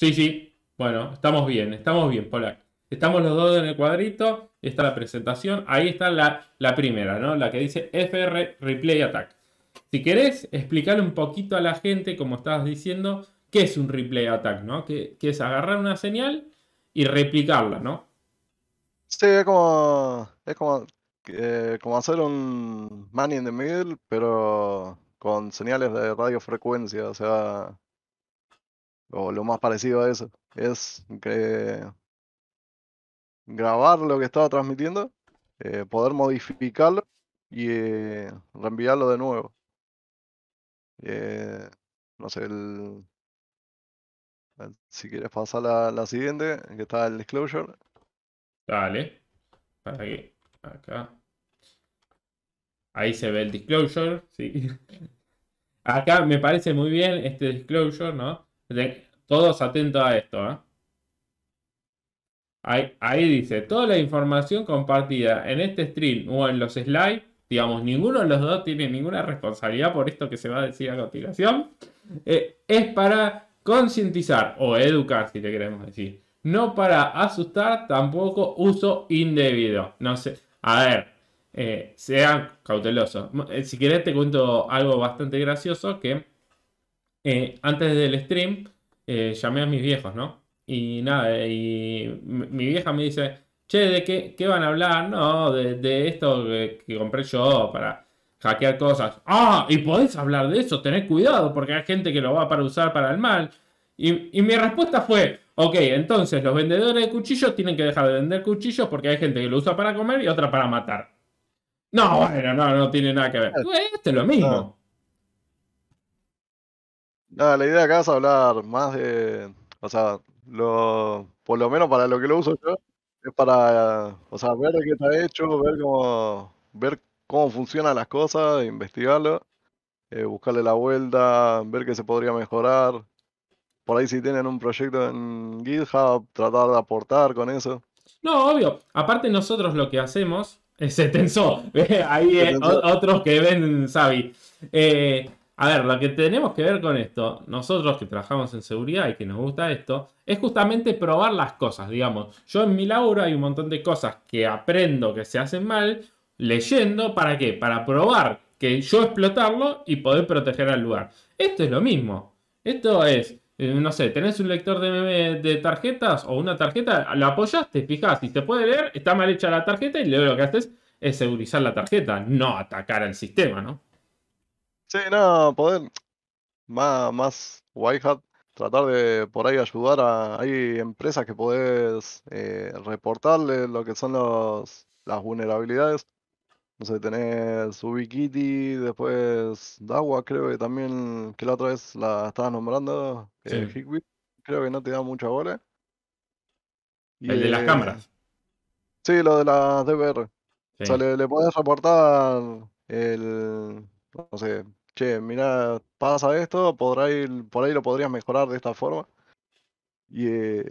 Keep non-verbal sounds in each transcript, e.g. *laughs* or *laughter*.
Sí, sí. Bueno, estamos bien, estamos bien, Polak. Estamos los dos en el cuadrito, está la presentación, ahí está la, la primera, ¿no? La que dice FR Replay Attack. Si querés, explicarle un poquito a la gente, como estabas diciendo, qué es un replay attack, ¿no? Que, es agarrar una señal y replicarla, ¿no? Sí, es como, es como, eh, como hacer un money in the middle, pero con señales de radiofrecuencia, o sea, o lo más parecido a eso, es que grabar lo que estaba transmitiendo, eh, poder modificarlo y eh, reenviarlo de nuevo. Eh, no sé, si quieres pasar a la siguiente, que está el disclosure. Dale, para acá. Ahí se ve el disclosure, sí. *laughs* Acá me parece muy bien este disclosure, ¿no? Todos atentos a esto. ¿eh? Ahí, dice, toda la información compartida en este stream o en los slides, digamos, ninguno de los dos tiene ninguna responsabilidad por esto que se va a decir a continuación, eh, es para concientizar o educar, si te queremos decir. No para asustar, tampoco uso indebido. No sé, a ver, eh, sean cautelosos. Si querés te cuento algo bastante gracioso que eh, antes del stream, eh, llamé a mis viejos, ¿no? Y nada, y mi vieja me dice, che, ¿de qué, qué van a hablar? No, de, esto que, compré yo para hackear cosas. Ah, y podés hablar de eso, tenés cuidado, porque hay gente que lo va para usar para el mal. Y, y mi respuesta fue, ok, entonces los vendedores de cuchillos tienen que dejar de vender cuchillos porque hay gente que lo usa para comer y otra para matar. No, bueno, no, no tiene nada que ver. Este es lo mismo. Ah la idea acá es hablar más de. O sea, lo, por lo menos para lo que lo uso yo, es para. O sea, ver qué está hecho, ver cómo. Ver cómo funcionan las cosas, investigarlo, eh, buscarle la vuelta, ver qué se podría mejorar. Por ahí, si tienen un proyecto en GitHub, tratar de aportar con eso. No, obvio. Aparte, nosotros lo que hacemos. es se *laughs* tensó. *laughs* ahí eh, otros que ven, Sabi. Eh, a ver, lo que tenemos que ver con esto, nosotros que trabajamos en seguridad y que nos gusta esto, es justamente probar las cosas, digamos. Yo en mi laburo hay un montón de cosas que aprendo que se hacen mal, leyendo, ¿para qué? Para probar que yo explotarlo y poder proteger al lugar. Esto es lo mismo. Esto es, eh, no sé, tenés un lector de, de tarjetas o una tarjeta, lo te fijas, y te puede leer, está mal hecha la tarjeta y luego lo que haces es segurizar la tarjeta, no atacar al sistema, ¿no? Sí, no, poder más, más White tratar de por ahí ayudar a. Hay empresas que podés eh, reportarle lo que son las vulnerabilidades. No sé, tenés Ubiquiti, después Dawa, creo que también, que la otra vez la estabas nombrando, eh, creo que no te da mucha bola. Y, El de las eh, cámaras. Sí, lo de las DVR. O sea, le, le reportar el, no sé, che, mira, pasa esto, por ahí lo podrías mejorar de esta forma. Y eh,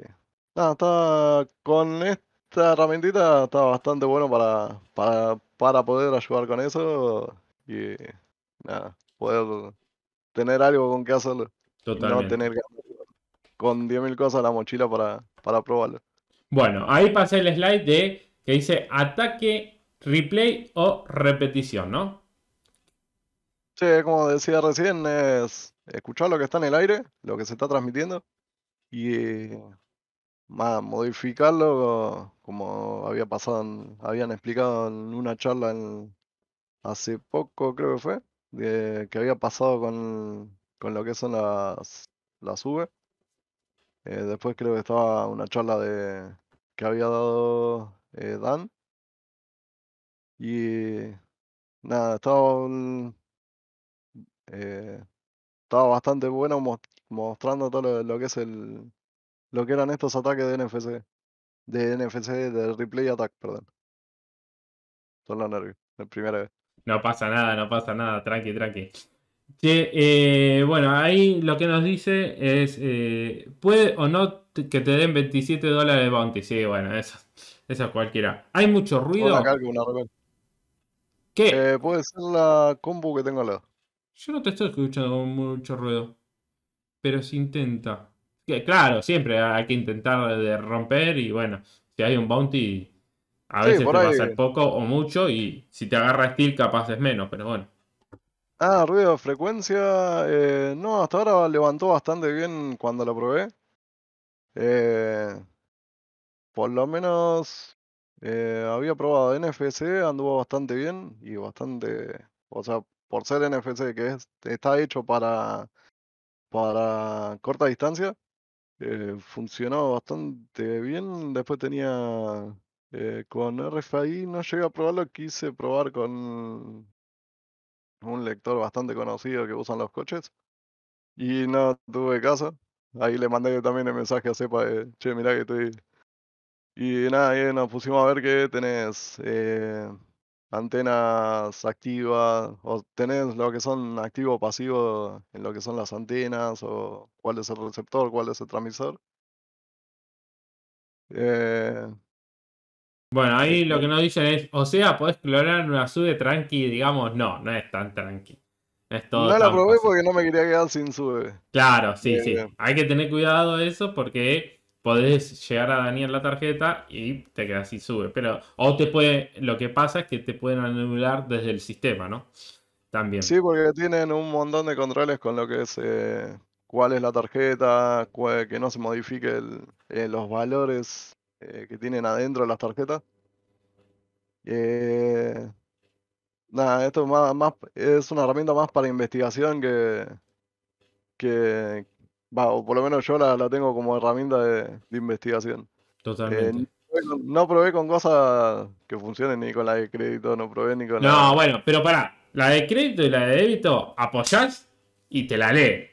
nada, está con esta herramientita está bastante bueno para, para, poder ayudar con eso y nada, poder tener algo con que hacerlo. Totalmente. no tener con 10.000 cosas la mochila para, para probarlo. Bueno, ahí pasé el slide de que dice ataque, replay o repetición, ¿no? Sí, como decía recién, es escuchar lo que está en el aire, lo que se está transmitiendo, y eh, más, modificarlo como había pasado, habían explicado en una charla hace poco, creo que fue, que había pasado con, con, lo que son las, las V. Eh, después creo que estaba una charla de que había dado eh, Dan. Y nada, estaba un, eh, estaba bastante bueno mostrando todo lo, que es el. lo que eran estos ataques de NFC. De NFC, de replay attack, perdón. Son nervios, la primera vez. No pasa nada, no pasa nada, tranqui, tranqui. Eh, bueno, ahí lo que nos dice es, eh, ¿puede o no que te den 27 dólares de bounty? Sí, bueno, eso, es cualquiera. Hay mucho ruido. ¿Qué? puede ser la combo que tengo al lado. Yo no te estoy escuchando mucho ruido. Pero si intenta. claro, siempre hay que intentar de romper y bueno, si hay un bounty, a veces te va a ser poco o mucho y si te agarra steel capaz es menos, pero bueno. Ah, ruido frecuencia. Eh, no, hasta ahora levantó bastante bien cuando lo probé. Eh, por lo menos eh, había probado NFC, anduvo bastante bien y bastante. O sea, por ser NFC, que está hecho para, para corta distancia, eh, funcionó bastante bien. Después tenía eh, con RFI, no llegué a probarlo, quise probar con un lector bastante conocido que usan los coches y no tuve caso. Ahí le mandé también el mensaje a Sepa de, che, mirá que estoy... Y nada, nos pusimos a ver que tenés... Eh, antenas activas, o tenés lo que son activo o pasivo en lo que son las antenas, o cuál es el receptor, cuál es el transmisor. Eh... Bueno, ahí lo que nos dicen es, o sea, podés clonar una sube tranqui, digamos, no, no es tan tranqui. No, la probé porque no me quería quedar sin sube. Claro, sí, eh, sí. Hay que tener cuidado de eso porque podés llegar a Daniel la tarjeta y te quedas y sube. Pero, o te puede, lo que pasa es que te pueden anular desde el sistema, ¿no? También. Sí, porque tienen un montón de controles con lo que es eh, cuál es la tarjeta, que no se modifique eh, los valores eh, que tienen adentro de las tarjetas. nada, esto más, más, es una herramienta más para investigación que, que, va, o por lo menos yo la, tengo como herramienta de, investigación. Totalmente. Eh, no probé con cosas que funcionen ni con la de crédito, no probé ni con la. No, bueno, pero pará, la de crédito y la de débito, apoyás y te la lee.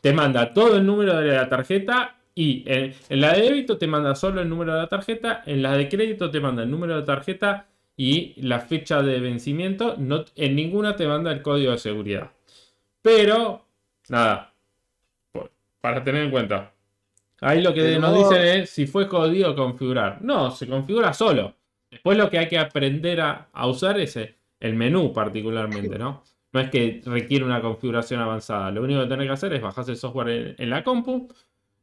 Te, manda todo el número de la tarjeta y en, la de débito te manda solo el número de la tarjeta, en la de crédito te manda el número de tarjeta y la fecha de vencimiento, no, en ninguna te manda el código de seguridad. Pero, nada, para tener en cuenta. Ahí lo que eh, nos dicen es si fue jodido configurar. No, se configura solo. Después lo que hay que aprender a, usar es eh, el menú particularmente, ¿no? No es que requiere una configuración avanzada. Lo único que tenés que hacer es bajar el software en, la compu,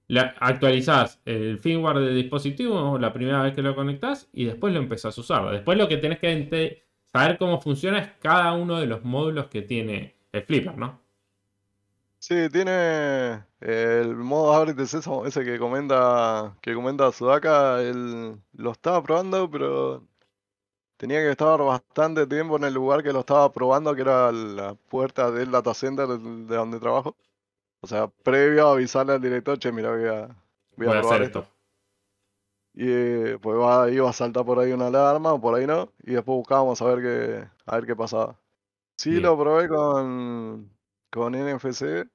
la, actualizás el firmware del dispositivo la primera vez que lo conectás y después lo empezás a usar. Después lo que tenés que saber cómo funciona es cada uno de los módulos que tiene el Flipper, ¿no? Sí, tiene el modo Abre de ese que comenta, que comenta Sudaka, él lo estaba probando, pero tenía que estar bastante tiempo en el lugar que lo estaba probando, que era la puerta del datacenter de donde trabajo. O sea, previo a avisarle al director, che, mira, voy a, voy a, probar esto. Y eh, pues va, iba a saltar por ahí una alarma, o por ahí no, y después buscábamos a ver qué, a ver qué pasaba. Sí, lo probé con, con NFC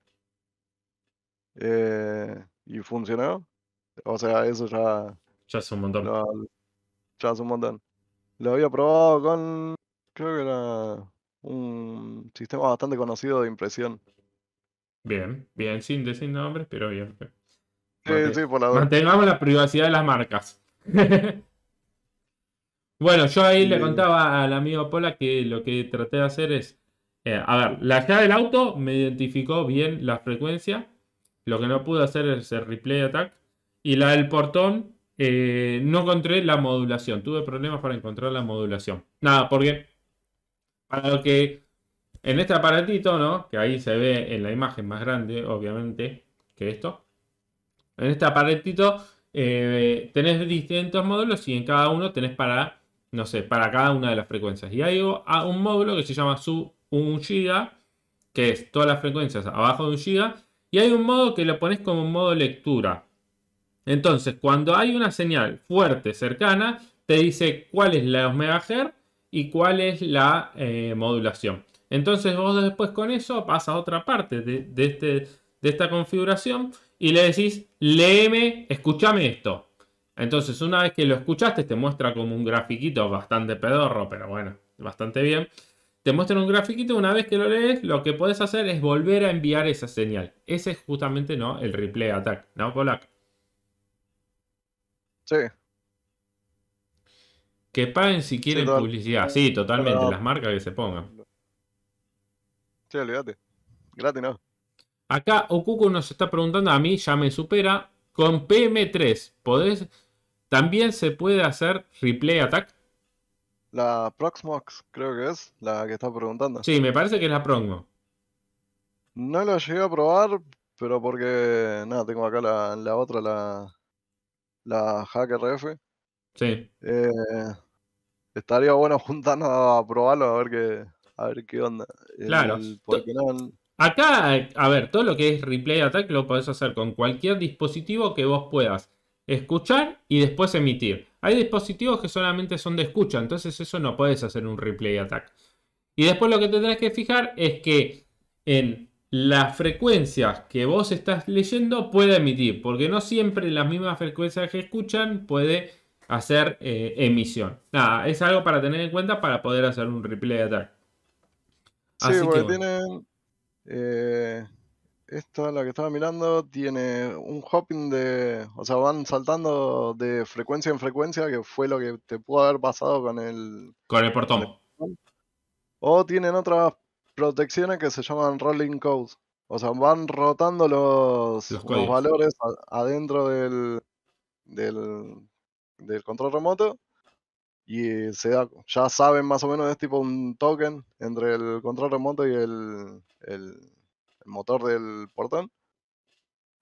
eh, y funcionó. O sea, eso ya. Ya es un montón. ya es un montón. Lo había probado con. Creo que era un sistema bastante conocido de impresión. Bien, bien, sin decir nombres, pero bien. Sí, sí, por la Mantengamos la privacidad de las marcas. *laughs* bueno, yo ahí le contaba al amigo Pola que lo que traté de hacer es eh, a ver, la caja del auto me identificó bien la frecuencia. Lo que no pude hacer es el replay attack. Y la del portón, eh, no encontré la modulación. Tuve problemas para encontrar la modulación. Nada, porque para en este aparatito, ¿no? Que ahí se ve en la imagen más grande, obviamente, que esto. En este aparatito eh, tenés distintos módulos y en cada uno tenés para, no sé, para cada una de las frecuencias. Y hay un módulo que se llama su un giga, que es todas las frecuencias abajo de un giga y hay un modo que lo pones como modo lectura. Entonces, cuando hay una señal fuerte cercana, te dice cuál es la megahertz y cuál es la eh, modulación. Entonces vos después con eso pasas a otra parte de, este, de esta configuración y le decís, léeme, escúchame esto. Entonces una vez que lo escuchaste te muestra como un grafiquito bastante pedorro, pero bueno, bastante bien te muestran un grafiquito, una vez que lo lees, lo que puedes hacer es volver a enviar esa señal. Ese es justamente ¿no? el replay attack, ¿no, Polak? Sí. Que paguen si quieren publicidad. Sí, totalmente. Las marcas que se pongan. Sí, olvídate. Gratis, ¿no? Acá Okuku nos está preguntando, a mí ya me supera, con PM3, ¿podés? ¿También se puede hacer replay attack? La Proxmox, creo que es la que está preguntando. Sí, me parece que es la Proxmox. No la llegué a probar, pero porque. Nada, tengo acá la, la otra, la. La RF. Sí. Eh, estaría bueno *laughs* juntarnos a probarlo, a ver qué, a ver qué onda. Claro. Acá, a ver, todo lo que es replay attack lo podés hacer con cualquier dispositivo que vos puedas escuchar y después emitir. Hay dispositivos que solamente son de escucha, entonces eso no puedes hacer un replay attack. Y después lo que tendrás que fijar es que en las frecuencias que vos estás leyendo puede emitir, porque no siempre las mismas frecuencias que escuchan puede hacer eh, emisión. Nada, es algo para tener en cuenta para poder hacer un replay attack. Sí, porque tienen... Eh, esta, la que estaba mirando, tiene un hopping de. O sea, van saltando de frecuencia en frecuencia, que fue lo que te pudo haber pasado con el. Con el portón. O tienen otras protecciones que se llaman rolling codes. O sea, van rotando los, valores adentro del, del, del control remoto y se da, ya saben más o menos es tipo un token entre el control remoto y el, el, motor del portón.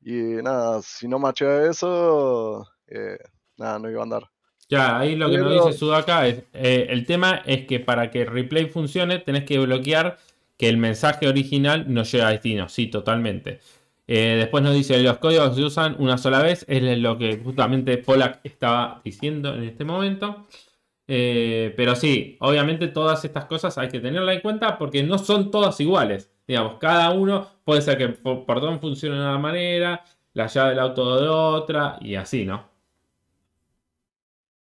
Y nada, si no machea eso, eh, nada, no iba a andar. Ya, ahí lo que nos dice Sudaka es, eh, el tema es que para que replay funcione tenés que bloquear que el mensaje original no llegue a destino, sí, totalmente. Eh, después nos dice, los códigos se usan una sola vez, es lo que justamente Polak estaba diciendo en este momento. Eh, pero sí, obviamente todas estas cosas hay que tenerlas en cuenta porque no son todas iguales. Digamos, cada uno puede ser que el portón funcione de una manera, la llave del auto de otra y así, ¿no?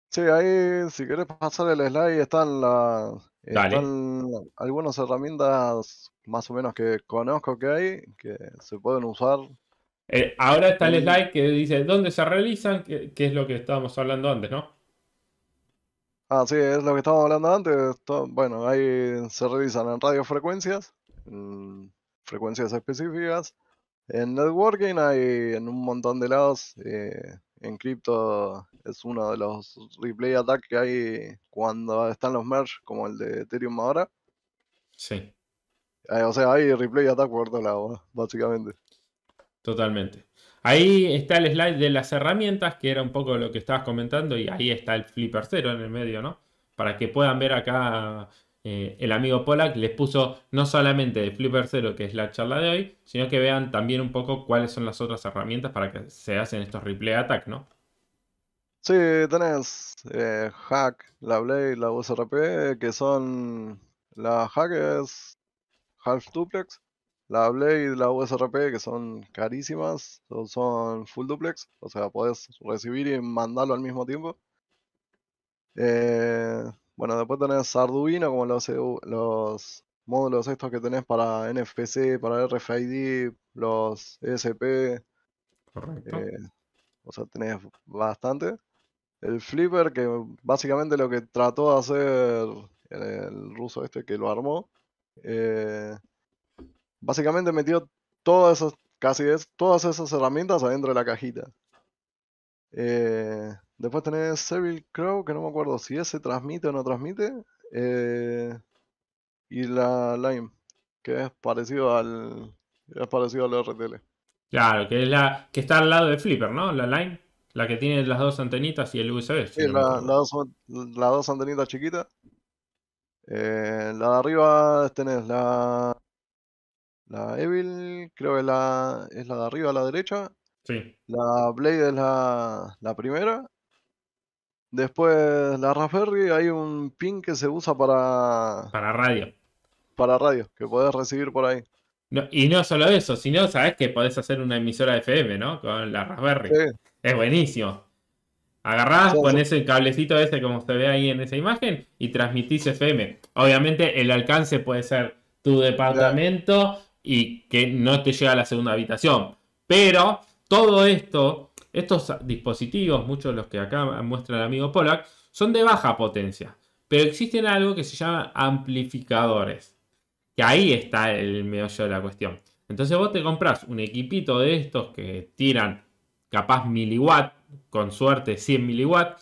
Sí, ahí si querés pasar el slide están, la, algunas herramientas más o menos que conozco que hay que se pueden usar. Eh, ahora está el slide que dice dónde se realizan, qué que es lo que estábamos hablando antes, ¿no? sí, es lo que estábamos hablando antes. Bueno, ahí se revisan en radiofrecuencias, frecuencias específicas, en networking, hay en un montón de lados. Eh, en cripto es uno de los replay attacks que hay cuando están los merge, como el de Ethereum ahora. Sí. Eh, o sea, hay replay attack por todos lados, básicamente. Totalmente. Ahí está el slide de las herramientas, que era un poco lo que estabas comentando, y ahí está el flipper 0 en el medio, ¿no? Para que puedan ver acá, eh, el amigo Polak les puso no solamente el flipper 0 que es la charla de hoy, sino que vean también un poco cuáles son las otras herramientas para que se hacen estos replay attack, ¿no? Sí, tenés eh, Hack, la Blade, la USRP, que son las hackers Half Duplex, la Blade la USRP, que son carísimas, son full duplex, o sea, podés recibir y mandarlo al mismo tiempo. Eh, bueno, después tenés Arduino, como los, e los módulos estos que tenés para NFC, para RFID, los ESP. Eh, o sea, tenés bastante. El Flipper, que básicamente lo que trató de hacer eh, el, ruso este que lo armó básicamente metió todas esas, casi todas esas herramientas adentro de la cajita. Eh, después tenés Seville Crow, que no me acuerdo si ese transmite o no transmite. Eh, y la Lime, que es parecido al. Es parecido al RTL. Claro, que es la. que está al lado de Flipper, ¿no? La Lime. La que tiene las dos antenitas y el USB. Sí, las dos, antenitas chiquitas. Eh, la de arriba tenés la la Evil, creo que es la de arriba a la derecha. Sí. La Blade es la, primera. Después la Raspberry, hay un pin que se usa para. Para radio. Para radio, que podés recibir por ahí. y no solo eso, sino sabes que podés hacer una emisora FM, ¿no? Con la Raspberry. Es buenísimo. Agarrás, con el cablecito ese como se ve ahí en esa imagen y transmitís FM. Obviamente el alcance puede ser tu departamento, y que no te llega a la segunda habitación. Pero todo esto, estos dispositivos, muchos de los que acá muestra el amigo Pollack, son de baja potencia. Pero existen algo que se llama amplificadores. Que ahí está el meollo de la cuestión. Entonces vos te compras un equipito de estos que tiran capaz miliwatt, con suerte 100 miliwatt,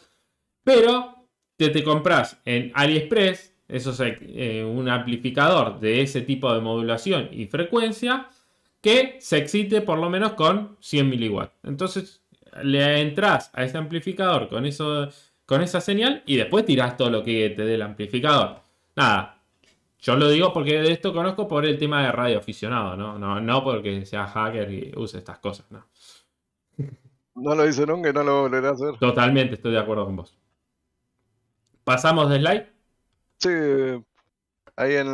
pero te, te compras en AliExpress eso es eh, un amplificador de ese tipo de modulación y frecuencia que se excite por lo menos con 100 mW. Entonces le entras a ese amplificador con, eso, con esa señal y después tirás todo lo que te dé el amplificador. Nada, yo lo digo porque de esto conozco por el tema de radio aficionado, ¿no? No, no porque sea hacker y use estas cosas, ¿no? No lo hice nunca y no lo volveré a hacer. Totalmente, estoy de acuerdo con vos. Pasamos de slide. Sí, ahí en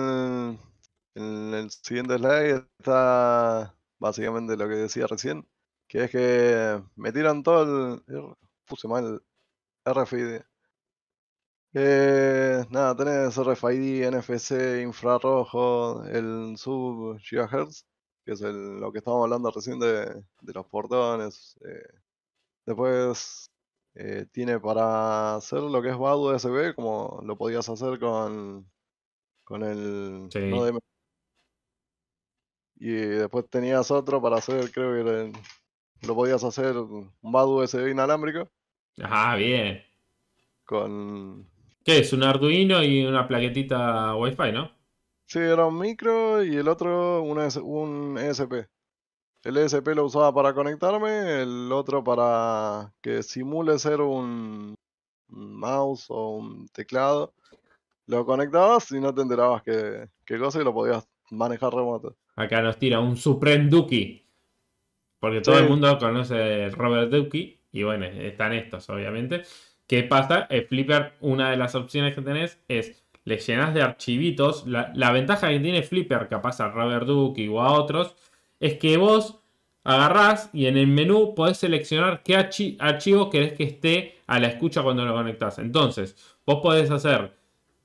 el, siguiente slide está básicamente lo que decía recién, que es que me metieron todo el... Er, puse mal RFID. Eh, nada, tenés RFID, NFC, infrarrojo, el sub GHz, que es lo que estábamos hablando recién de, los portones. Eh. Después eh, tiene para hacer lo que es BAD USB, como lo podías hacer con, con el sí. Y después tenías otro para hacer, creo que lo podías hacer un BAD USB inalámbrico. Ajá, ah, bien. Con. ¿Qué es? Un Arduino y una plaquetita Wi-Fi, ¿no? Sí, era un micro y el otro un, un ESP. El ESP lo usaba para conectarme, el otro para que simule ser un mouse o un teclado. Lo conectabas y no te enterabas qué cosa y lo podías manejar remoto. Acá nos tira un Supreme Duki. Porque todo el mundo conoce el Robert Ducky. Y bueno, están estos, obviamente. ¿Qué pasa? El eh, Flipper, una de las opciones que tenés es le llenas de archivitos. La, ventaja que tiene Flipper, capaz a Robert Duki o a otros, es que vos agarrás y en el menú podés seleccionar qué archivo querés que esté a la escucha cuando lo conectás. Entonces, vos podés hacer,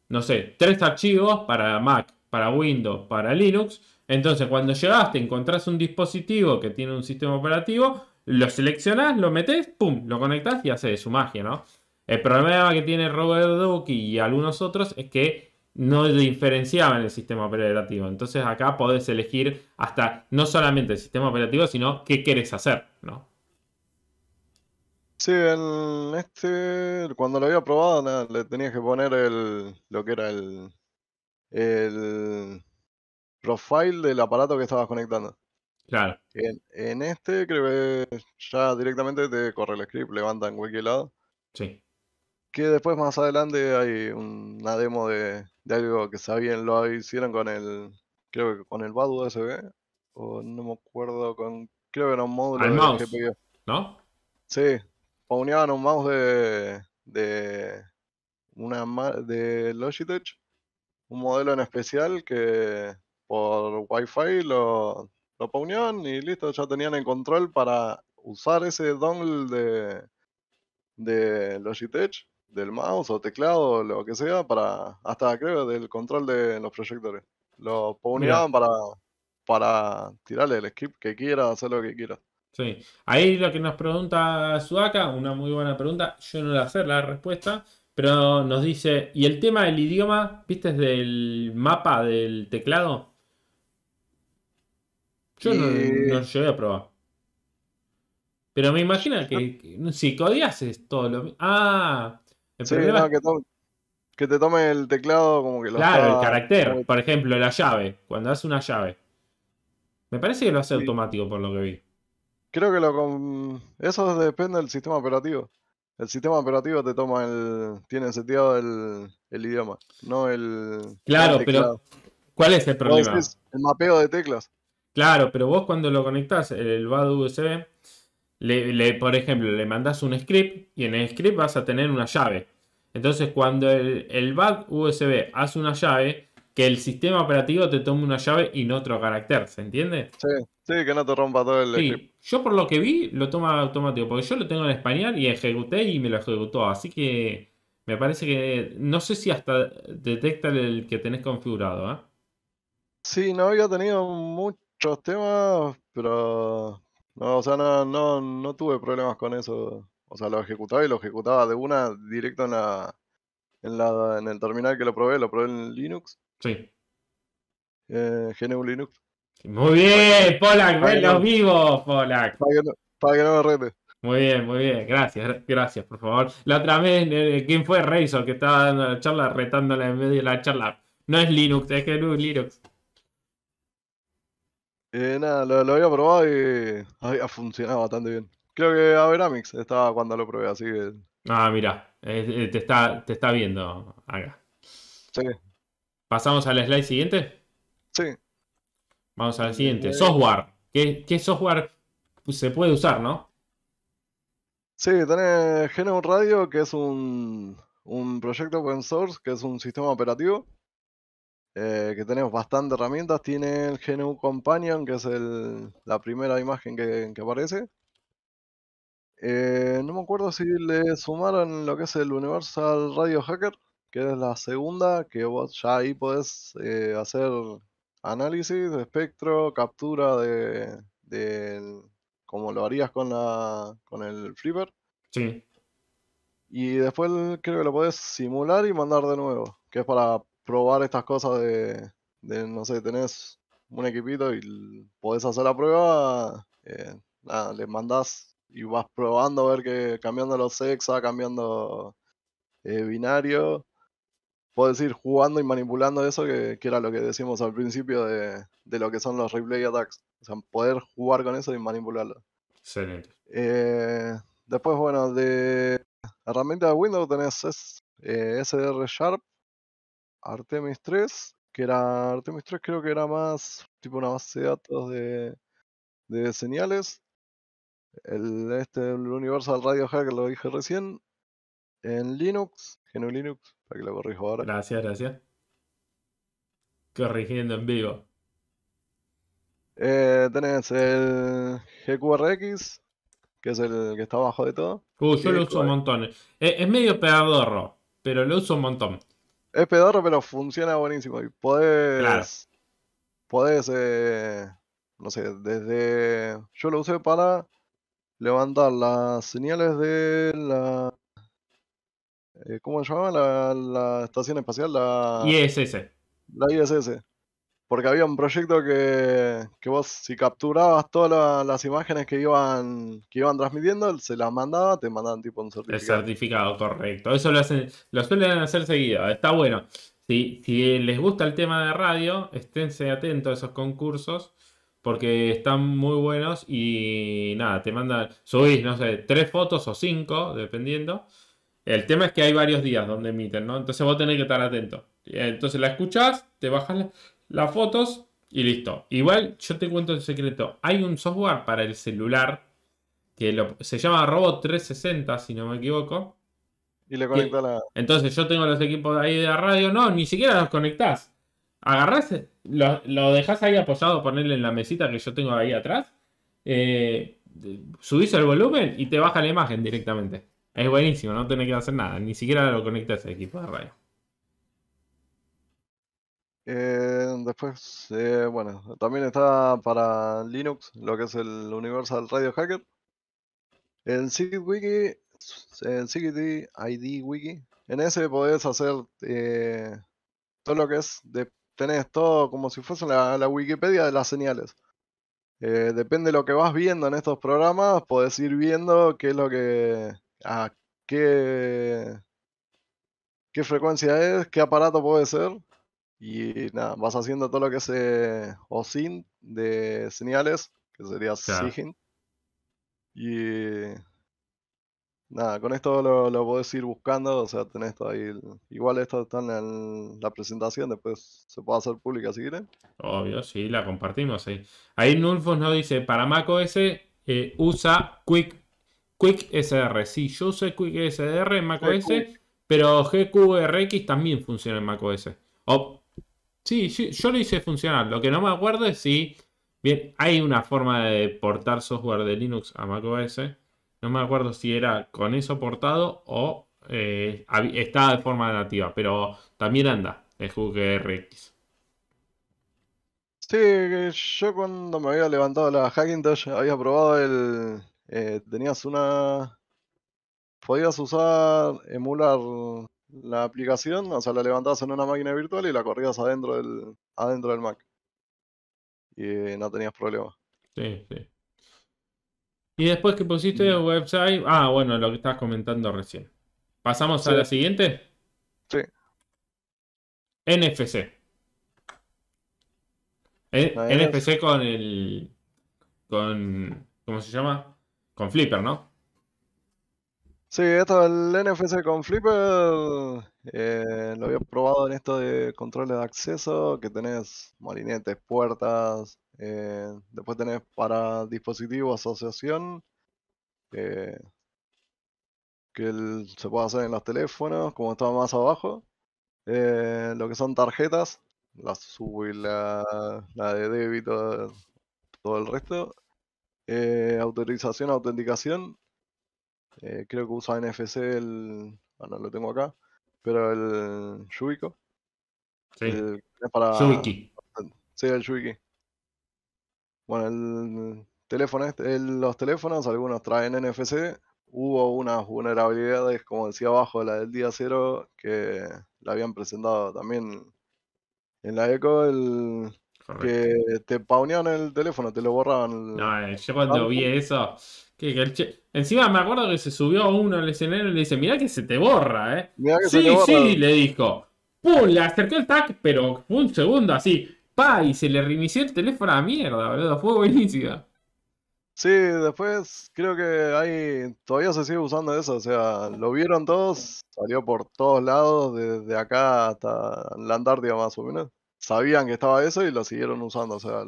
no sé, tres archivos para Mac, para Windows, para Linux. Entonces, cuando llegaste, encontrás un dispositivo que tiene un sistema operativo, lo seleccionás, lo metes pum, lo conectás y hace su magia, ¿no? El problema que tiene Robert Ducky y algunos otros es que no diferenciaba en el sistema operativo. Entonces acá podés elegir hasta no solamente el sistema operativo, sino qué querés hacer, ¿no? Sí, en este, cuando lo había probado, le tenías que poner el, lo que era el, el profile del aparato que estabas conectando. Claro. en este creo que ya directamente te corre el script, levanta en cualquier lado. Sí. Que después más adelante hay una demo de, algo que sabían lo hicieron con el. Creo que con el BADU usb O no me acuerdo con. Creo que era un módulo mouse, ¿No? Sí. Unían un mouse de. de. una de Logitech. Un modelo en especial que por Wi-Fi lo, lo pauneaban y listo, ya tenían el control para usar ese dongle de, de Logitech del mouse o teclado, lo que sea, para hasta creo del control de los proyectores. Lo ponían para, para tirarle el skip que quiera, hacer lo que quiera. Sí, ahí lo que nos pregunta Suaka, una muy buena pregunta, yo no la sé la respuesta, pero nos dice, ¿y el tema del idioma, viste, del mapa del teclado? Yo no, lo eh. llegué a probar. Pero me imagino que, si codías es todo lo mismo. Ah, que, te tome el teclado como que lo Claro, el carácter. Por ejemplo, la llave. Cuando hace una llave. Me parece que lo hace automático por lo que vi. Creo que lo eso depende del sistema operativo. El sistema operativo te toma el. tiene seteado el, idioma, no el. Claro, pero. ¿Cuál es el problema? el mapeo de teclas. Claro, pero vos cuando lo conectás, el VAD USB, por ejemplo, le mandas un script y en el script vas a tener una llave. Entonces, cuando el, el USB hace una llave, que el sistema operativo te tome una llave y no otro carácter, ¿se entiende? Sí, sí, que no te rompa todo el sí. script. Yo por lo que vi, lo toma automático, porque yo lo tengo en español y ejecuté y me lo ejecutó. Así que me parece que no sé si hasta detecta el que tenés configurado. ¿ah? Sí, no había tenido muchos temas, pero no, o sea, no, no, tuve problemas con eso. O sea, lo ejecutaba y lo ejecutaba de una directo en la, en el terminal que lo probé, lo probé en Linux. Sí. Eh, GNU Linux. Muy bien, Polak, ven los vivos, Polak. Para que no, me rete. Muy bien, muy bien, gracias, gracias, por favor. La otra vez, eh, ¿quién fue Razor que estaba dando la charla, retándola en medio de la charla? No es Linux, es GNU Linux. Eh, nada, lo, lo, había probado y había *laughs* funcionado bastante bien. Creo que Averamix estaba cuando lo probé, así que. Ah, mira, eh, te, está, viendo acá. ¿Pasamos al slide siguiente? Sí. Vamos al siguiente. Eh, software. ¿Qué, software se puede usar, no? Sí, tenés Genome Radio, que es un, un proyecto open source, que es un sistema operativo eh, que tenemos bastantes herramientas. Tiene el GNU Companion, que es la primera imagen que, aparece. Eh, no me acuerdo si le sumaron lo que es el Universal Radio Hacker, que es la segunda, que vos ya ahí podés eh, hacer análisis de espectro, captura de, como lo harías con, con el Flipper. Sí. Y después creo que lo podés simular y mandar de nuevo, que es para probar estas cosas de, no sé, tenés un equipito y podés hacer la prueba, eh, le mandás y vas probando a ver que cambiando los hexa, cambiando eh, binario, podés ir jugando y manipulando eso, que, era lo que decíamos al principio de, lo que son los replay attacks. O sea, poder jugar con eso y manipularlo. Eh, después, bueno, de herramientas de Windows tenés SDR Sharp, Artemis 3, que era Artemis 3 creo que era más tipo una base de datos de, señales. El, este, el Universal Radio Hack lo dije recién. En Linux, GNU Linux, para que lo corrijo ahora. Gracias, gracias. Corrigiendo en vivo. Eh, tenés el GQRX, que es el que está abajo de todo. Uh, yo lo uso un montón. Eh, es, medio pegadorro, pero lo uso un montón. Es pedorro, pero funciona buenísimo. Y podés, podés, eh, no sé, desde. Yo lo usé para levantar las señales de la. Eh, ¿Cómo se llama? La, la estación espacial, la. ISS. La ISS porque había un proyecto que, vos si capturabas todas las imágenes que iban, que iban transmitiendo, se las mandaba, te mandaban tipo un certificado. El certificado, correcto. Eso lo hacen, lo suelen hacer seguido. Está bueno. Si, si les gusta el tema de radio, esténse atentos a esos concursos. Porque están muy buenos y nada, te mandan, subís, no sé, tres fotos o cinco, dependiendo. El tema es que hay varios días donde emiten, ¿no? Entonces vos tenés que estar atento. Entonces la escuchás, te bajas la, las fotos y listo. Igual yo te cuento el secreto. Hay un software para el celular que se llama Robot 360, si no me equivoco. Y le la... Entonces yo tengo los equipos ahí de radio. No, ni siquiera los conectás. Agarrás, lo, lo dejás ahí apoyado, ponerle en la mesita que yo tengo ahí atrás. Eh, subís el volumen y te baja la imagen directamente. Es buenísimo, no tenés que hacer nada. Ni siquiera lo conectas al equipo de radio. Eh, después, eh, bueno, también está para Linux lo que es el Universal Radio Hacker. En SigWiki, en SigID ID Wiki, en ese podés hacer eh, todo lo que es, de, tenés todo como si fuese la, la Wikipedia de las señales. depende de lo que vas viendo en estos programas, podés ir viendo qué es lo que, a qué, qué frecuencia es, qué aparato puede ser y nada, vas haciendo todo lo que es eh, de señales, que sería sigin Y nada, con esto lo, lo, podés ir buscando, o sea, tenés todo ahí. Igual esto está en la presentación, después se puede hacer pública si quieren. Obvio, sí, la compartimos ahí. Ahí Nulfos nos dice, para macOS eh, usa Quick, SR. Sí, yo usé SR en macOS, pero GQRX también funciona en macOS. Sí, yo, lo hice funcionar. Lo que no me acuerdo es si. Bien, hay una forma de portar software de Linux a macOS. No me acuerdo si era con eso portado o eh, estaba de forma nativa, pero también anda el Juke RX. Sí, yo cuando me había levantado la Hackintosh había probado el. Eh, tenías una. Podías usar, emular la aplicación, o sea, la levantabas en una máquina virtual y la corrías adentro del, adentro del Mac. Y eh, no tenías problema. Sí, sí. Y después que pusiste el mm. website, ah, bueno, lo que estabas comentando recién. ¿Pasamos a la siguiente? Sí. NFC. Eh, NFC con el. con. ¿Cómo se llama? Con Flipper, ¿no? Sí, esto es el NFC con Flipper eh, lo había probado en esto de controles de acceso, que tenés marinetes, puertas, eh, después tenés para dispositivo asociación, eh, que se puede hacer en los teléfonos, como estaba más abajo. lo que son tarjetas, la sub y la, la de débito, todo el resto. autorización, autenticación eh, creo que usa NFC el. Bueno, lo tengo acá. Pero el Yubico. Sí. El, eh, para, Sí, el Yubiki. Bueno, el este, los teléfonos, algunos traen NFC. Hubo unas vulnerabilidades, como decía abajo, la del día cero, que la habían presentado también en la ECO, el, que te pauneaban el teléfono, te lo borraban. No, eh, yo cuando ah, vi eso, Encima me acuerdo que se subió uno al escenario y le dice, mirá que se te borra, ¿eh? sí, sí, le dijo. ¡Pum! Le acercó el tag, pero un segundo así. ¡Pa! Y se le reinició el teléfono a la mierda, boludo. Fue buenísimo. Sí, después creo que ahí todavía se sigue usando eso, o sea, lo vieron todos, salió por todos lados, desde acá hasta la Antártida más o menos. Sabían que estaba eso y lo siguieron usando, sea,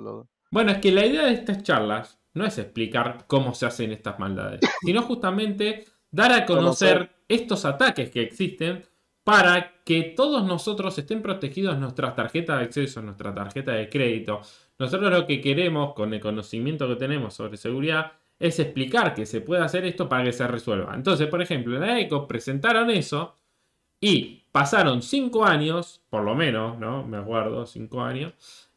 Bueno, es que la idea de estas charlas no es explicar cómo se hacen estas maldades, sino justamente dar a conocer estos ataques que existen para que todos nosotros estén protegidos nuestras tarjetas de acceso, nuestra tarjeta de crédito. Nosotros lo que queremos con el conocimiento que tenemos sobre seguridad es explicar que se puede hacer esto para que se resuelva. Entonces, por ejemplo, en la ECO presentaron eso y pasaron cinco años, por lo menos, ¿no? Me acuerdo, cinco años,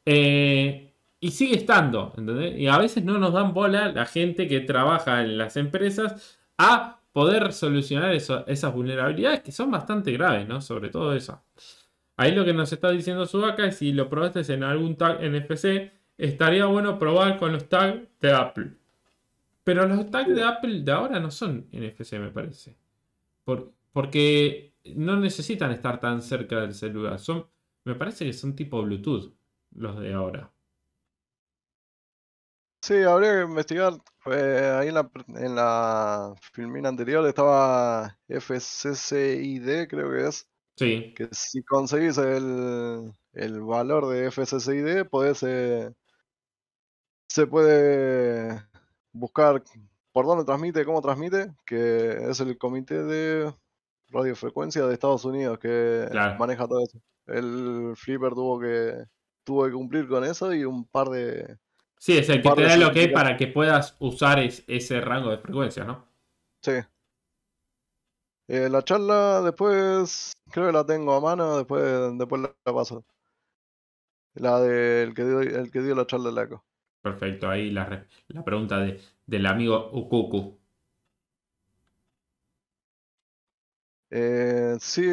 eh, y sigue estando, ¿entendés? Y a veces no nos dan bola la gente que trabaja en las empresas a poder solucionar esas vulnerabilidades que son bastante graves, ¿no? Sobre todo eso. Ahí lo que nos está diciendo Subaca es si lo probaste en algún tag NFC, estaría bueno probar con los tags de Apple. Pero los tags de Apple de ahora no son NFC, me parece. porque no necesitan estar tan cerca del celular. Son, me parece que son tipo Bluetooth los de ahora. Sí, habría que investigar. Eh, ahí en la, en la filmina anterior estaba FCCID, creo que es. Sí. Que si conseguís el, valor de FCCID, podés. Eh, se puede buscar por dónde transmite, cómo transmite, que es el comité de radiofrecuencia de Estados Unidos que maneja todo eso. El Flipper tuvo que tuvo que cumplir con eso y un par de Sí, es el que te da lo que para que puedas usar ese rango de frecuencia, ¿no? Sí. Eh, la charla después, creo que la tengo a mano, después, después la paso. La del que, dio, el que dio la charla de eco. Perfecto, ahí la, pregunta del amigo Ukuku. Eh, sí,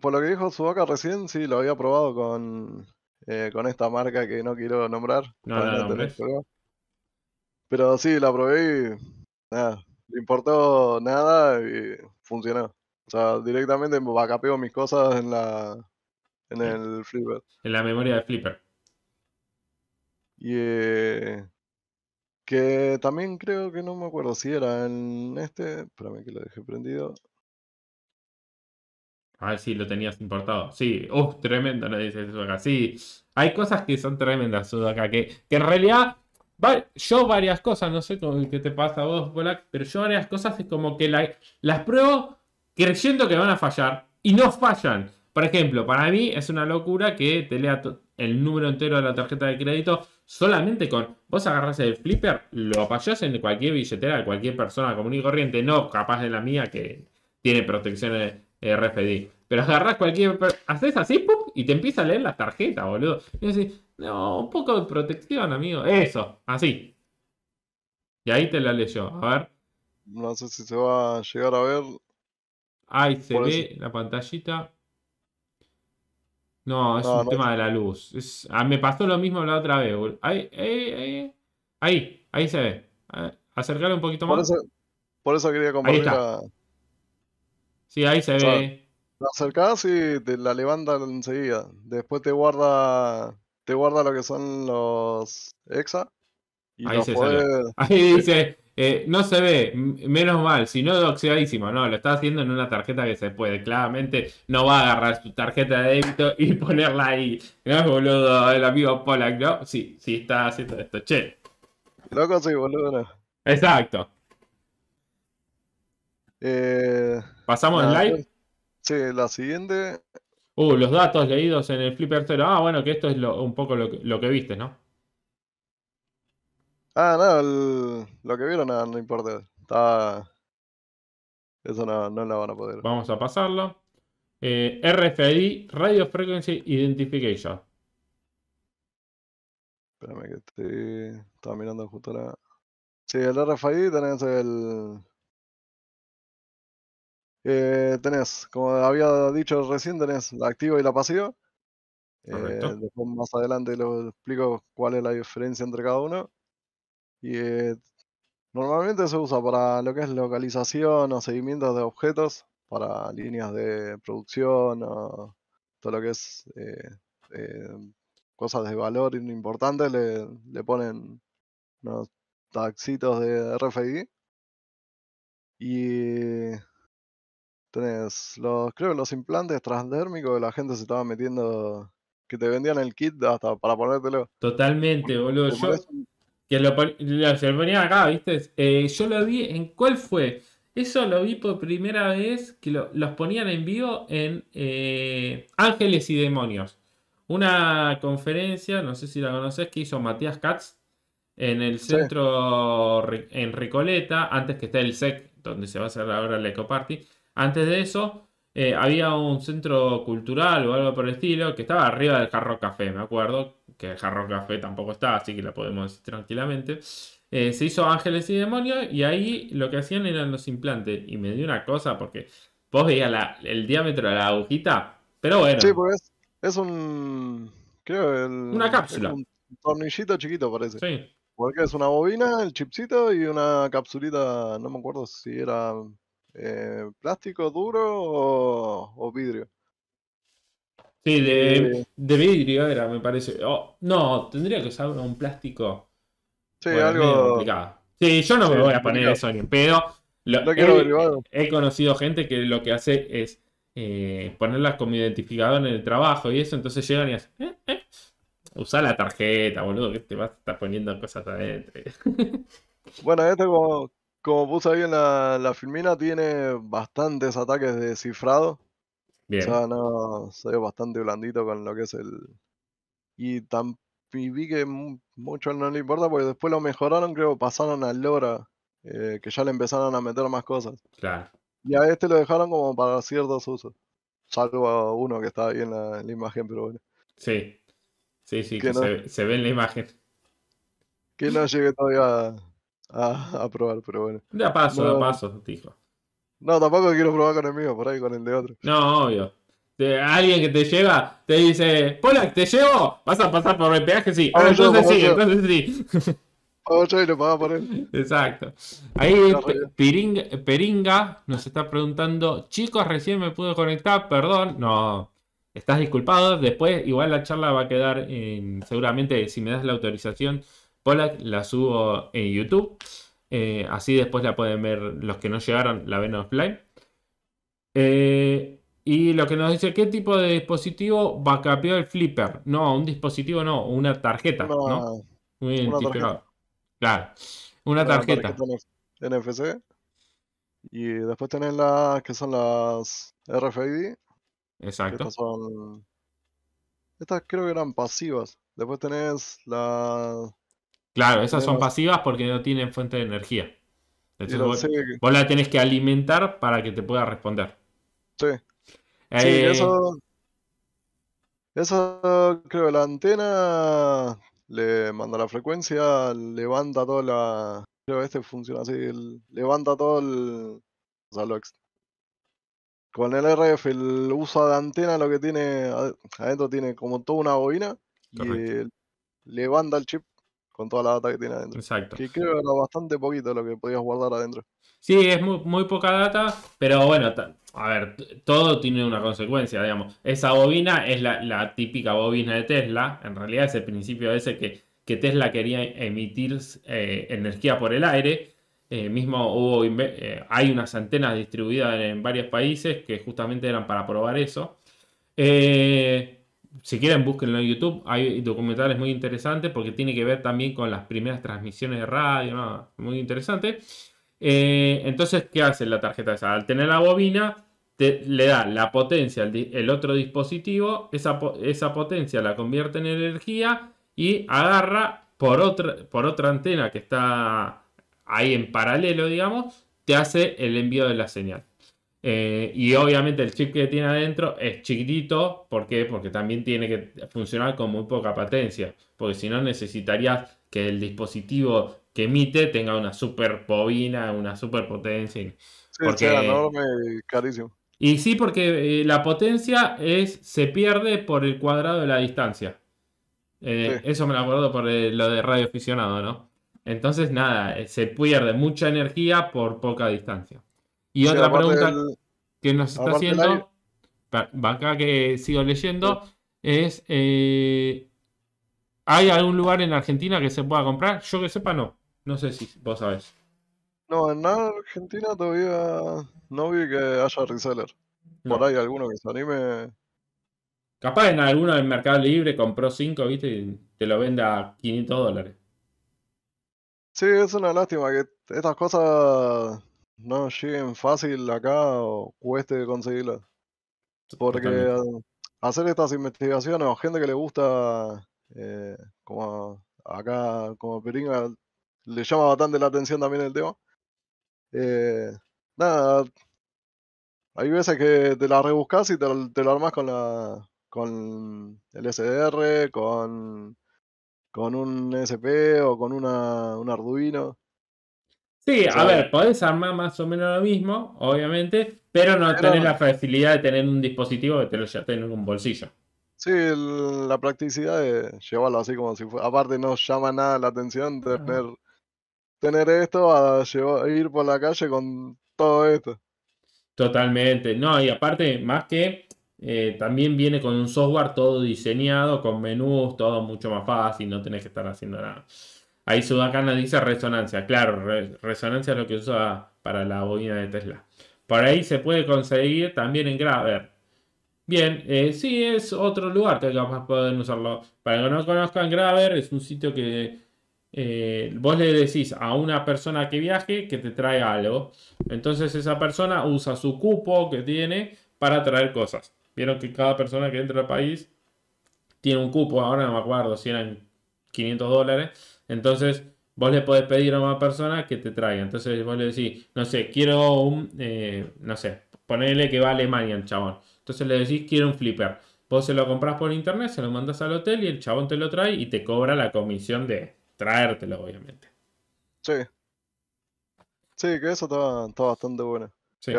por lo que dijo Subaka recién, sí, lo había probado con, eh, con esta marca que no quiero nombrar. Pero sí, la probé y nada, importó nada y funcionó. O sea, directamente bacapeo mis cosas en la en el Flipper. En la memoria de Flipper. Y eh, que también creo que no me acuerdo si era en este. Espérame que lo dejé prendido. A ah, ver si lo tenías importado. Sí, uff, uh, tremendo dices eso acá Sí, hay cosas que son tremendas, acá que, que en realidad yo varias cosas, no sé qué te pasa a vos, Polak, pero yo varias cosas es como que las pruebo creyendo que van a fallar y no fallan. Por ejemplo, para mí es una locura que te lea el número entero de la tarjeta de crédito solamente con. Vos agarrás el flipper, lo apoyás en cualquier billetera de cualquier persona común y corriente, no capaz de la mía que tiene protecciones RFD. Pero agarras cualquier. Haces así, y te empieza a leer la tarjeta, boludo. Y decís, no, un poco de protección, amigo. Eso, así. Y ahí te la leyó. A ver. No sé si se va a llegar a ver. Ahí se ve la pantallita. No, es un tema de la luz. Ah, me pasó lo mismo la otra vez. boludo. Ahí, ahí, ahí, ahí, ahí se ve. Acercale un poquito más. Por eso, quería compartir Sí, ahí se ve. La acercás y te la levanta enseguida. Después te guarda te guarda lo que son los exa. ahí, se *laughs* ahí eh, dice, eh, no se ve, menos mal, si no oxidadísimo, no, lo está haciendo en una tarjeta que se puede, claramente no va a agarrar su tarjeta de débito y *laughs* ponerla ahí, no boludo, el amigo Polak, ¿no? Sí, sí está haciendo esto, che. Loco sí, boludo. Exacto. Eh, ¿Pasamos en live? Eh, sí, la siguiente. Uh, los datos leídos en el Flipper 0. Ah, bueno, que esto es un poco lo, que viste, ¿no? Ah, no, lo que vieron no, importa. Está... Eso no, no lo van a poder. Vamos a pasarlo. Eh, RFID, Radio Frequency Identification. Espérame que estoy... Estaba mirando justo la... Sí, el RFID tenés el... Eh, tenés, como había dicho recién, tenés la activa y la pasiva. Eh, más adelante lo explico cuál es la diferencia entre cada uno. Y eh, normalmente se usa para lo que es localización o seguimiento de objetos, para líneas de producción o todo lo que es cosas de valor importante. Le, le ponen unos taxitos de RFID. Y Tenés los, creo que los implantes transdérmicos que la gente se estaba metiendo, que te vendían el kit hasta para ponértelo. Totalmente, boludo. Yo, que lo, se acá, ¿viste? Eh, yo lo vi en cuál fue. Eso lo vi por primera vez que los ponían en vivo en eh, Ángeles y Demonios. Una conferencia, no sé si la conoces, que hizo Matías Katz en el centro en Recoleta, antes que esté el SEC, donde se va a hacer ahora la party antes de eso, eh, había un centro cultural o algo por el estilo que estaba arriba del Jarro Café, me acuerdo, que el Jarro Café tampoco está, así que la podemos decir tranquilamente. Eh, se hizo Ángeles y Demonios y ahí lo que hacían eran los implantes. Y me dio una cosa porque vos veías el diámetro de la agujita, pero bueno. Sí, pues es, un. Creo el, Una cápsula. un tornillito chiquito parece. Sí. Porque es una bobina, el chipsito y una capsulita, no me acuerdo si era eh, ¿Plástico duro o, vidrio? Sí, eh, de, vidrio era, me parece. Oh, no, tendría que usar un plástico. Sí, algo. Sí, yo no me voy a poner eso ni he, conocido gente que lo que hace es eh, ponerlas como identificador en el trabajo y eso, entonces llegan y hacen. Eh, Usa la tarjeta, boludo, que te vas a estar poniendo cosas adentro. *laughs* Bueno, esto como, como puse ahí en la, filmina, tiene bastantes ataques de cifrado. Bien. O sea, no, se ve bastante blandito con lo que es el. Y, tan, vi que mucho no le importa porque después lo mejoraron, creo, pasaron a Lora, eh, que ya le empezaron a meter más cosas. Claro. Y a este lo dejaron como para ciertos usos. Salvo a uno que está ahí en la, imagen, pero bueno. Sí. Sí, sí, que, se, se ve en la imagen. Que no llegue todavía Ah, a, probar, pero bueno. a paso, de a paso, dijo. No, tampoco quiero probar con el mío, por ahí con el de otro. No, obvio. alguien que te lleva te dice, Polak, ¿te llevo? ¿Vas a pasar por el peaje? Sí. Ah, entonces, sí entonces *laughs* sí, yo Exacto. Ahí Peringa nos está preguntando, chicos, recién me pude conectar, perdón. No, estás disculpado. Después igual la charla va a quedar en, seguramente, si me das la autorización, Pollack, la subo en YouTube. Eh, así después la pueden ver los que no llegaron, la ven offline. Eh, y lo que nos dice, ¿qué tipo de dispositivo backupió el flipper? No, un dispositivo no, una tarjeta, ¿no? ¿no? Claro, una tarjeta. tarjeta. NFC. Y después tenés las que son las RFID. Exacto. Estas son. Estas creo que eran pasivas. Después tenés las Claro, esas son pasivas porque no tienen fuente de energía. Entonces, vos, la tenés que alimentar para que te pueda responder. Sí. sí eh, eso, eso creo que la antena le manda la frecuencia, levanta toda la. Creo que este funciona así, levanta todo el. O sea, lo ex... Con el RF, el uso de antena lo que tiene adentro tiene como toda una bobina y levanta el chip con toda la data que tiene adentro. Exacto. Que creo que era bastante poquito lo que podías guardar adentro. Sí, es muy, poca data, pero bueno, a ver, todo tiene una consecuencia, digamos. Esa bobina es la, típica bobina de Tesla, en realidad es el principio ese que, que Tesla quería emitir eh, energía por el aire. Eh, mismo hubo, eh, hay unas antenas distribuidas en, en, varios países que justamente eran para probar eso. Eh, si quieren búsquenlo en YouTube, hay documentales muy interesantes porque tiene que ver también con las primeras transmisiones de radio, muy interesante. Eh, entonces, ¿qué hace la tarjeta esa? Al tener la bobina, te, le da la potencia al el otro dispositivo, esa, potencia la convierte en energía y agarra por otra antena que está ahí en paralelo, digamos, te hace el envío de la señal. Eh, y obviamente el chip que tiene adentro es chiquitito, ¿por qué? Porque también tiene que funcionar con muy poca potencia, porque si no necesitarías que el dispositivo que emite tenga una super bobina, una super potencia. porque... Y sí, porque eh, la potencia es, se pierde por el cuadrado de la distancia. Eh, eso me lo acuerdo por lo de aficionado, ¿no? Entonces, nada, se pierde mucha energía por poca distancia. Y, otra pregunta que nos está haciendo, acá que sigo leyendo, es, eh, ¿hay algún lugar en Argentina que se pueda comprar? Yo que sepa, no. No sé si vos sabés. No, en Argentina todavía no vi que haya reseller. Por ahí alguno que se anime. Capaz en alguno del Mercado Libre compró 5, viste, y te lo vende a 500 dólares. Sí, es una lástima que estas cosas no, lleguen fácil acá o cueste conseguirlo Porque hacer estas investigaciones o gente que le gusta, eh, como acá, como Peringa, le llama bastante la atención también el tema. Eh, nada, hay veces que te la rebuscas y te, lo armas con la con el SDR, con, con un SP o con una, un Arduino. Sí, a ver, podés armar más o menos lo mismo, obviamente, pero no tener tenés la facilidad de tener un dispositivo que te lo ya en un bolsillo. Sí, la practicidad de llevarlo así como si fuera. Aparte, no llama nada la atención ah. tener, tener esto a ir por la calle con todo esto. Totalmente. No, y aparte, más que eh, también viene con un software todo diseñado, con menús, todo mucho más fácil, no tenés que estar haciendo nada. Ahí Sudacana dice resonancia. Claro, resonancia es lo que usa para la bobina de Tesla. Por ahí se puede conseguir también en Graver. Bien, eh, sí, es otro lugar que más pueden usarlo. Para que no conozcan Graver, es un sitio que eh, vos le decís a una persona que viaje que te trae algo. Entonces esa persona usa su cupo que tiene para traer cosas. Vieron que cada persona que entra al país tiene un cupo, ahora no me acuerdo si eran 500 dólares entonces, vos le podés pedir a una persona que te traiga. Entonces, vos le decís, no sé, quiero un, eh, no sé, ponerle que va a Alemania el chabón. Entonces le decís, quiero un flipper. Vos se lo compras por internet, se lo mandas al hotel y el chabón te lo trae y te cobra la comisión de traértelo, obviamente. Sí. Sí, que eso está, bastante bueno.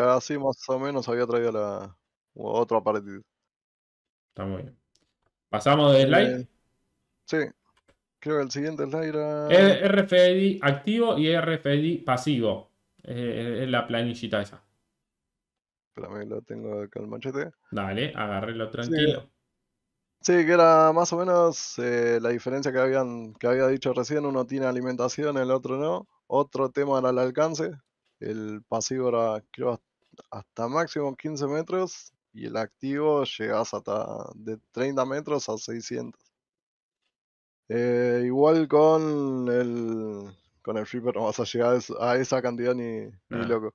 así más o menos había traído la otra partida. Está muy bien. ¿Pasamos de slide? Eh, sí. Creo que el siguiente slide era... RFID activo y RFID pasivo. Es la planillita esa. Espérame, lo tengo acá el machete. Dale, agárrelo tranquilo. Sí. que era más o menos eh, la diferencia que, habían, que había dicho recién. Uno tiene alimentación, el otro no. Otro tema era el alcance. El pasivo era, creo, hasta máximo 15 metros. Y el activo llegas hasta de 30 metros a 600. Eh, igual con el con el no vas a llegar a esa cantidad ni, ah. loco.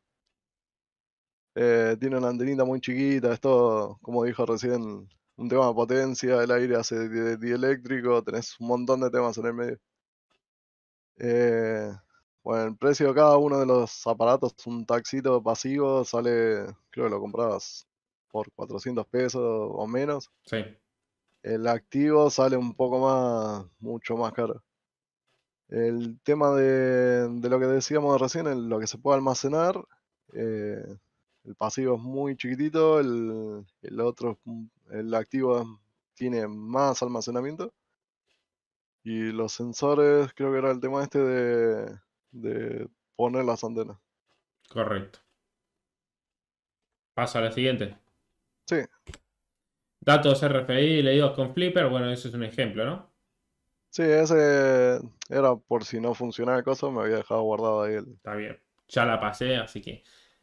Eh, tiene una antenita muy chiquita, esto, como dijo recién, un tema de potencia, el aire hace dieléctrico, tenés un montón de temas en el medio. Eh, bueno, el precio de cada uno de los aparatos, un taxito pasivo, sale, creo que lo comprabas por 400 pesos o menos. Sí. El activo sale un poco más, mucho más caro. El tema de, lo que decíamos recién, lo que se puede almacenar, eh, el pasivo es muy chiquitito, el, el otro, el activo tiene más almacenamiento. Y los sensores, creo que era el tema este de, de poner las antenas. Correcto. Pasa a la siguiente. Sí. Datos RFID leídos con Flipper, bueno, eso es un ejemplo, ¿no? Sí, ese era por si no funcionaba el coso, me había dejado guardado ahí Está bien, ya la pasé, así que.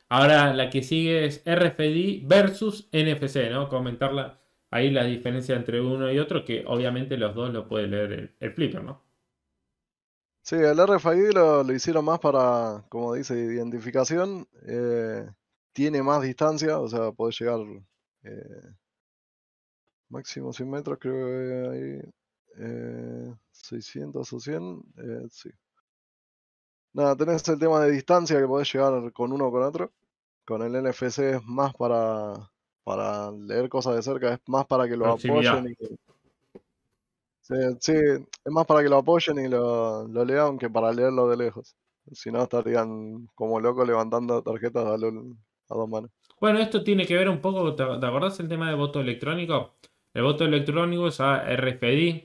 Ahora la que sigue es RFID versus NFC, ¿no? Comentarla ahí la diferencia entre uno y otro, que obviamente los dos lo puede leer el, Flipper, ¿no? Sí, el RFID lo, hicieron más para, como dice, identificación. Eh, tiene más distancia, o sea, puede llegar eh, Máximo 100 metros, creo que hay 600 eh, o 100. Eh, sí. Nada, tenés el tema de distancia que podés llegar con uno o con otro. Con el NFC es más para, para leer cosas de cerca, es más para que lo apoyen. Y que, sí, es más para que lo apoyen y lo, lo lean que para leerlo de lejos. Si no, estarían como locos levantando tarjetas a, dos manos. Bueno, esto tiene que ver un poco, ¿te, acordás el tema de voto electrónico? El voto electrónico es a RFID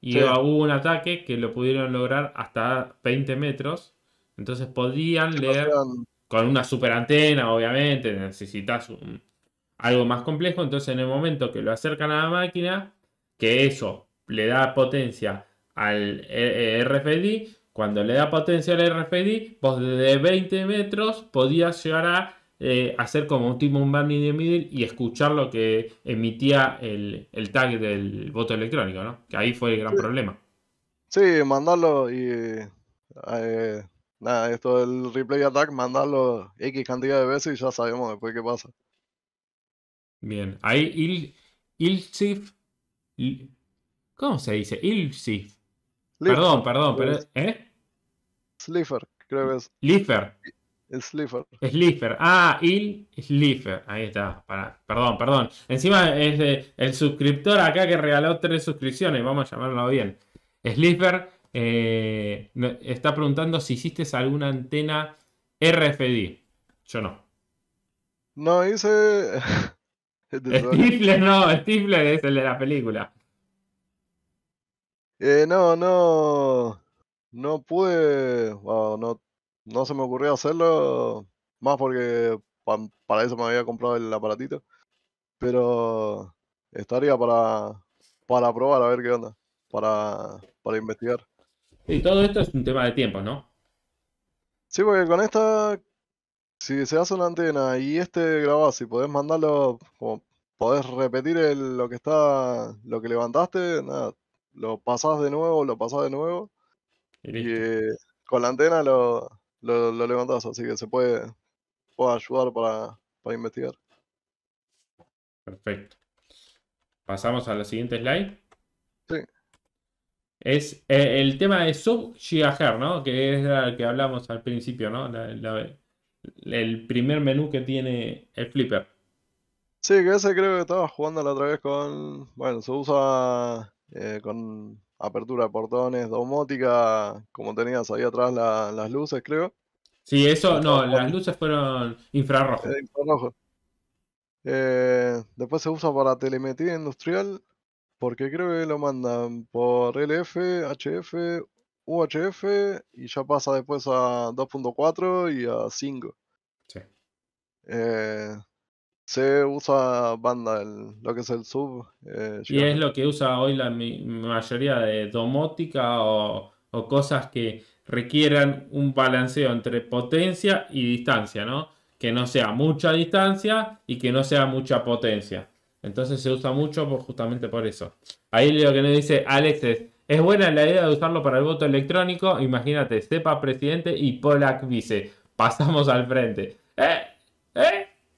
y hubo un ataque que lo pudieron lograr hasta 20 metros. Entonces podían leer con una super antena, obviamente, necesitas algo más complejo. Entonces, en el momento que lo acercan a la máquina, que eso le da potencia al eh, eh, RFID, cuando le da potencia al RFID, vos desde 20 metros podías llegar a eh, hacer como último un burning the middle y escuchar lo que emitía el, tag del voto electrónico, ¿no? Que ahí fue el gran problema. Sí, mandarlo y. Eh, nada, esto del replay attack, mandarlo X cantidad de veces y ya sabemos después qué pasa. Bien, ahí Il, Ilsif. ¿Cómo se dice? il-Sif Perdón, perdón, pero. ¿Eh? Slifer, creo que es. Lifer. Slifer. Slifer. Ah, Il Slifer. Ahí está. perdón, perdón. Encima es eh, el suscriptor acá que regaló tres suscripciones. Vamos a llamarlo bien. Slifer eh, está preguntando si hiciste alguna antena RFD. Yo no. No, hice. *laughs* Stifler no, Stifler es el de la película. Eh, no, no. No pude. no no se me ocurrió hacerlo, más porque para eso me había comprado el aparatito. Pero estaría para, para probar, a ver qué onda, para, para investigar. Y todo esto es un tema de tiempo, ¿no? Sí, porque con esta, si se hace una antena y este grabás, y podés mandarlo, podés repetir lo que está, lo que levantaste, nada, lo pasás de nuevo, lo pasás de nuevo. Y, eh, con la antena lo, lo, levantás, así que se puede, ayudar para, para investigar. Perfecto. Pasamos a la siguiente slide. Sí. Es eh, el tema de sub ¿no? Que es el que hablamos al principio, ¿no? el primer menú que tiene el flipper. Sí, que ese creo que estaba jugando la otra vez con. Bueno, se usa eh, con apertura de portones, domótica, como tenías ahí atrás las luces, creo. Sí, eso, no, las luces fueron infrarrojo. Eh, eh, después se usa para telemetría industrial, porque creo que lo mandan por LF, HF, UHF y ya pasa después a 2.4 y a 5. Sí. Eh, se usa banda, lo que es el sub. Eh, y es lo que usa hoy la mayoría de domótica o, cosas que requieran un balanceo entre potencia y distancia, ¿no? Que no sea mucha distancia y que no sea mucha potencia. Entonces se usa mucho por, justamente por eso. Ahí lo que nos dice Alex es, es buena la idea de usarlo para el voto electrónico. Imagínate, Stepa presidente y Polak vice. Pasamos al frente. Eh,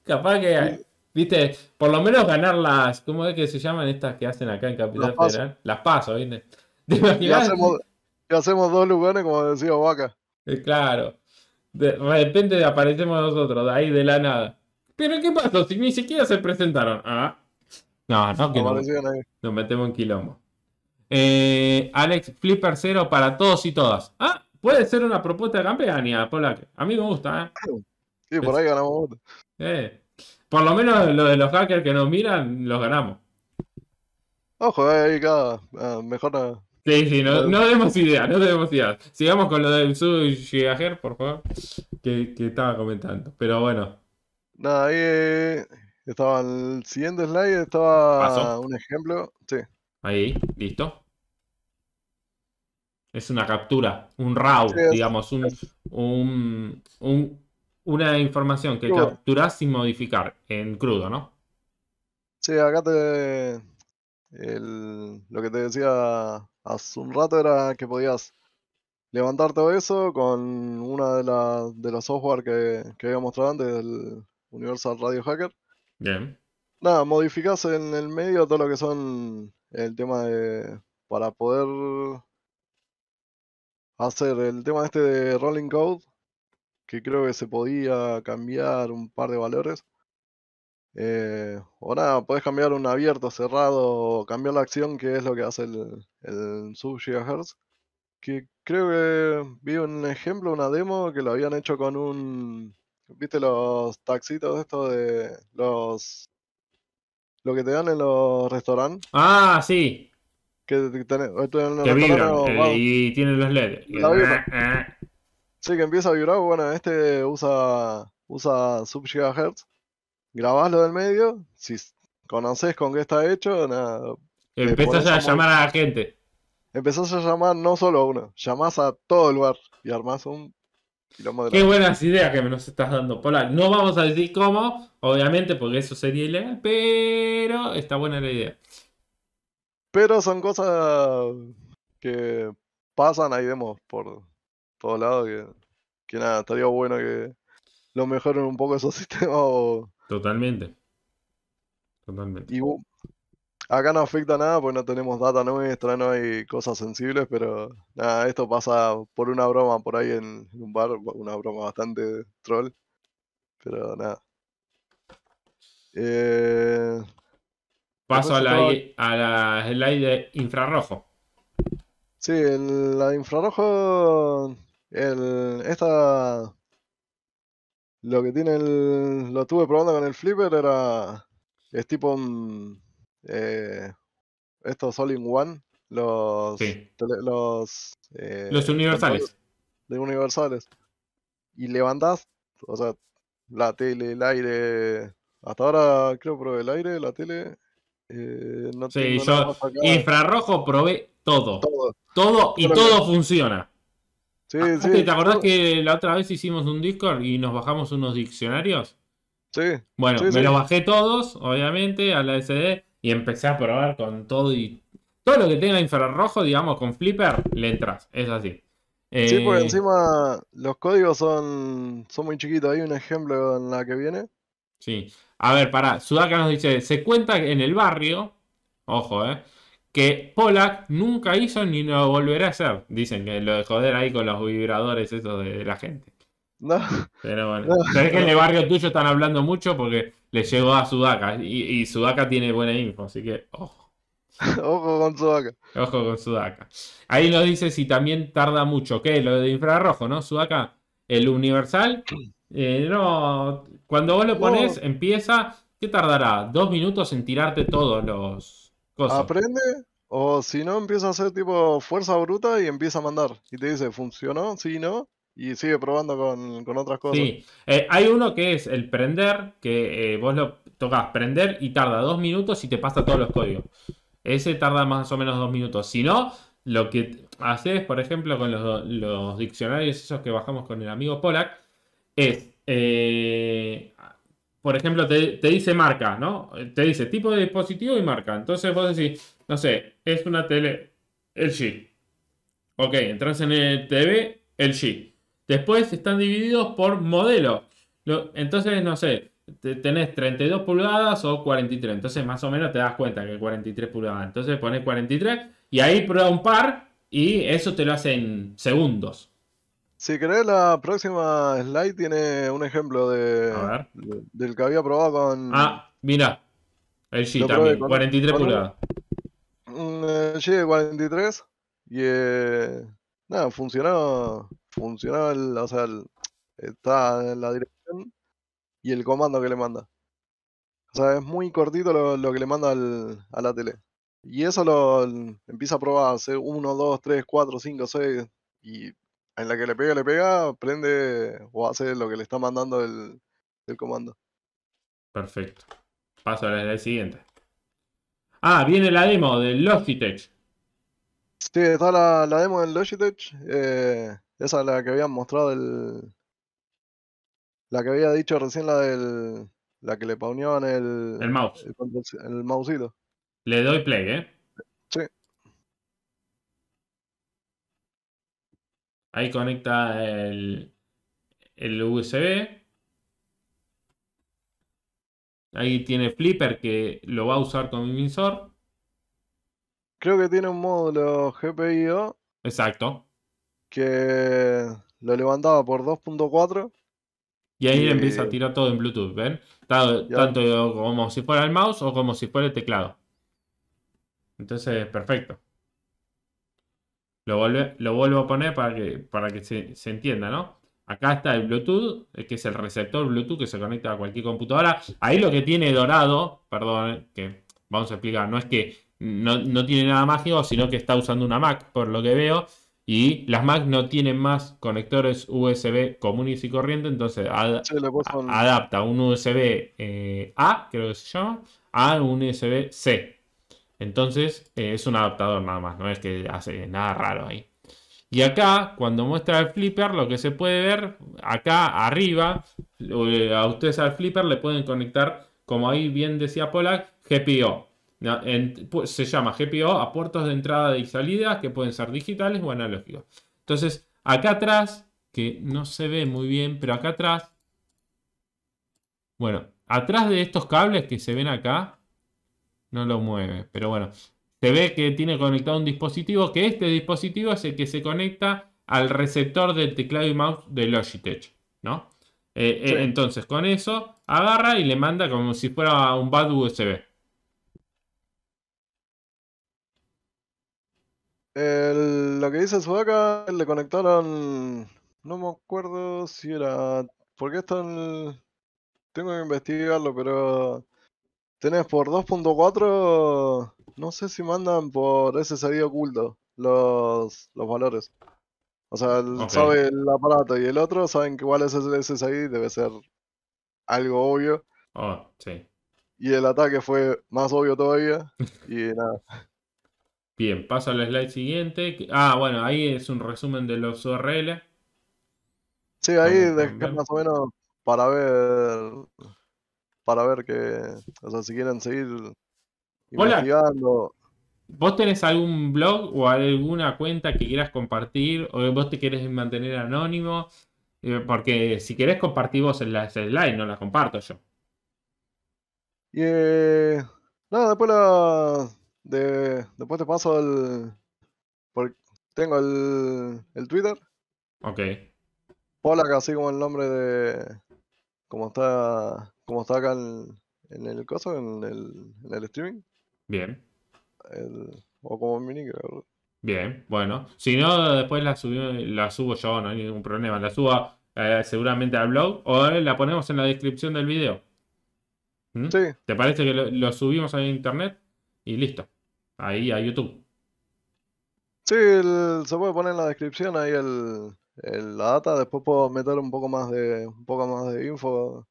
Capaz que, viste, por lo menos ganar las, ¿cómo es que se llaman estas que hacen acá en Capital Federal? Las paso, viste. *laughs* Y hacemos, dos lugares, como decía Vaca. Eh, claro. De repente aparecemos nosotros, de ahí de la nada. Pero ¿qué pasó? Si ni siquiera se presentaron. Ah. No, no, no. Nos metemos en quilombo. Eh, Alex Flipper cero para todos y todas. Ah, puede ser una propuesta de campaña, A mí me gusta, ¿eh? Sí, por ahí ganamos eh, por lo menos lo de los hackers que nos miran, los ganamos. Ojo, eh, ahí cada eh, mejor. Sí, sí, no, no demos idea, no demos idea. Sigamos con lo del Sujigager, por favor, que, estaba comentando. Pero bueno. Nada, ahí estaba el siguiente slide, estaba un ejemplo. Ahí, listo. Es una captura, un RAW, digamos, un, una información que capturás sin modificar en crudo, ¿no? Sí, acá te. lo que te decía hace un rato era que podías levantar todo eso con una de, la, de los software que, que había mostrado antes, el Universal Radio Hacker. Bien. Nada, modificás en el medio todo lo que son el tema de. para poder hacer el tema este de Rolling Code que creo que se podía cambiar un par de valores. ahora eh, o nada, podés cambiar un abierto, cerrado, cambiar la acción, que es lo que hace el, el sub GHz. Que creo que vi un ejemplo, una demo que lo habían hecho con un. ¿Viste los taxitos estos de los. Lo que te dan en los restaurantes? Ah, sí. Que, y tienen los LEDs. Sí, que empieza a vibrar, bueno, este usa, usa sub GHz. Grabás lo del medio, si conoces con qué está hecho, nada. Empezás a llamar a la gente. Empezás a llamar no solo a uno, llamás a todo el lugar y armás un Qué buenas ideas que me nos estás dando, Polar. No vamos a decir cómo, obviamente, porque eso sería ilegal, pero está buena la idea. Pero son cosas que pasan, ahí vemos, por todos lados, que, nada, estaría bueno que lo mejoren un poco *laughs* esos sistemas. Totalmente. Totalmente. Y acá no afecta nada porque no tenemos data nuestra, no hay cosas sensibles, pero nada, esto pasa por una broma por ahí en, un bar, una broma bastante troll. Pero nada. Eh... Paso a la, a la slide de infrarrojo. Sí, el, la infrarrojo el, esta. Lo que tiene el. Lo tuve probando con el flipper era. Es tipo un. Eh, estos all in one. Los. los. Eh, los universales. De universales. Y levantás. O sea, la tele, el aire. Hasta ahora creo probé el aire, la tele. Eh, no sí, yo infrarrojo probé todo. Todo, y todo funciona. Sí, ah, sí. ¿Te acordás que la otra vez hicimos un Discord y nos bajamos unos diccionarios? Sí. Bueno, me los bajé todos, obviamente, a la SD y empecé a probar con todo y todo lo que tenga infrarrojo, digamos, con Flipper, letras. Es así. Sí, por eh, encima los códigos son, son muy chiquitos. Hay un ejemplo en la que viene. Sí. A ver, pará. Sudaka nos dice: se cuenta en el barrio. Ojo, eh que Polak nunca hizo ni lo volverá a hacer. Dicen que lo de joder ahí con los vibradores esos de, la gente. No. Pero bueno. que en el barrio tuyo están hablando mucho porque le llegó a Sudaka Y, Sudaka tiene buena info, así que ojo. ojo con Sudaka. Ojo con Sudaka. Ahí lo dice si también tarda mucho. ¿Qué? Lo de infrarrojo, ¿no? Sudaka, el universal. Eh, no. Cuando vos lo pones, empieza. ¿Qué tardará? ¿Dos minutos en tirarte todos los Aprende o si no empieza a hacer tipo fuerza bruta y empieza a mandar. Y te dice, ¿funcionó? Sí, no. Y sigue probando con, otras cosas. Sí, eh, hay uno que es el prender, que eh, vos lo tocas prender y tarda dos minutos y te pasa todos los códigos. Ese tarda más o menos dos minutos. Si no, lo que haces, por ejemplo, con los, diccionarios esos que bajamos con el amigo Polak, es eh, por ejemplo, te, dice marca, ¿no? Te dice tipo de dispositivo y marca. Entonces vos decís, no sé, es una tele el LG. Ok, entras en el TV el LG. Después están divididos por modelo. Entonces, no sé, tenés 32 pulgadas o 43. Entonces, más o menos te das cuenta que 43 pulgadas. Entonces pones 43 y ahí prueba un par y eso te lo hace en segundos. Si querés, la próxima slide tiene un ejemplo de, a ver. del que había probado con. Ah, mira. Ahí sí, también, 43 pulgadas. Eh, sí, 43. Y eh, nada, funcionó. Funcionó, el, o sea, está en la dirección y el comando que le manda. O sea, es muy cortito lo, que le manda al, a la tele. Y eso lo empieza a probar, hace 1, 2, 3, 4, 5, 6 y en la que le pega, le pega, prende o hace lo que le está mandando el, comando. Perfecto. Paso a la siguiente. Ah, viene la demo del Logitech. Sí, está la, demo del Logitech. Eh, esa es la que habían mostrado el. La que había dicho recién la del. La que le pauneaban el. El mouse. El, Le doy play, eh. Ahí conecta el, USB. Ahí tiene Flipper que lo va a usar como invisor. Creo que tiene un módulo GPIO. Exacto. Que lo levantaba por 2.4. Y ahí empieza a tirar todo en Bluetooth, ¿ven? tanto como si fuera el mouse o como si fuera el teclado. Entonces, perfecto. Lo, vuelvo a poner para que, para que se, entienda, ¿no? Acá está el Bluetooth, eh, que es el receptor Bluetooth que se conecta a cualquier computadora. Ahí lo que tiene dorado, perdón, eh, que vamos a explicar, no es que no, tiene nada mágico, sino que está usando una Mac, por lo que veo. Y las Mac no tienen más conectores USB comunes y corriente, entonces adapta un USB eh, A, creo que se llama, a un USB C. Entonces eh, es un adaptador nada más, no es que hace nada raro ahí. Y acá, cuando muestra el flipper, lo que se puede ver acá arriba, eh, a ustedes al flipper le pueden conectar, como ahí bien decía Polak, GPO. se llama GPO a puertos de entrada y salida que pueden ser digitales o analógicos. Entonces, acá atrás, que no se ve muy bien, pero acá atrás, bueno, atrás de estos cables que se ven acá, no lo mueve. Pero bueno, se ve que tiene conectado un dispositivo, que este dispositivo es el que se conecta al receptor del teclado y mouse de Logitech, ¿no? Eh, eh, entonces, con eso, agarra y le manda como si fuera un BAD USB. lo que dice acá le conectaron. No me acuerdo si era. Porque esto. tengo que investigarlo, pero. Tenés por 2.4, no sé si mandan por ese oculto los, los valores. O sea, sabe el aparato y el otro saben que igual es el SSI, debe ser algo obvio. Ah, sí. Y el ataque fue más obvio todavía. *laughs* y nada. Bien, pasa al slide siguiente. Ah, bueno, ahí es un resumen de los URL. Sí, ahí dejé más o menos para ver para ver que, o sea, si quieren seguir investigando. ¿Vos tenés algún blog o alguna cuenta que quieras compartir o vos te quieres mantener anónimo? Eh, porque si querés compartir vos en la slide, no la comparto yo. Y eh, no, después la, de, después te paso el tengo el, el Twitter. Ok. Polak así como el nombre de como está como está acá en, el caso en el, streaming. Bien. o como mini, creo. Bien, bueno. Si no, después la, subo, la subo yo, no hay ningún problema. La subo eh, seguramente al blog o eh, la ponemos en la descripción del video. ¿Mm? Sí. ¿Te parece que lo, subimos a internet? Y listo. Ahí a YouTube. Sí, se puede poner en la descripción ahí la data. Después puedo meter un poco más de un poco más de info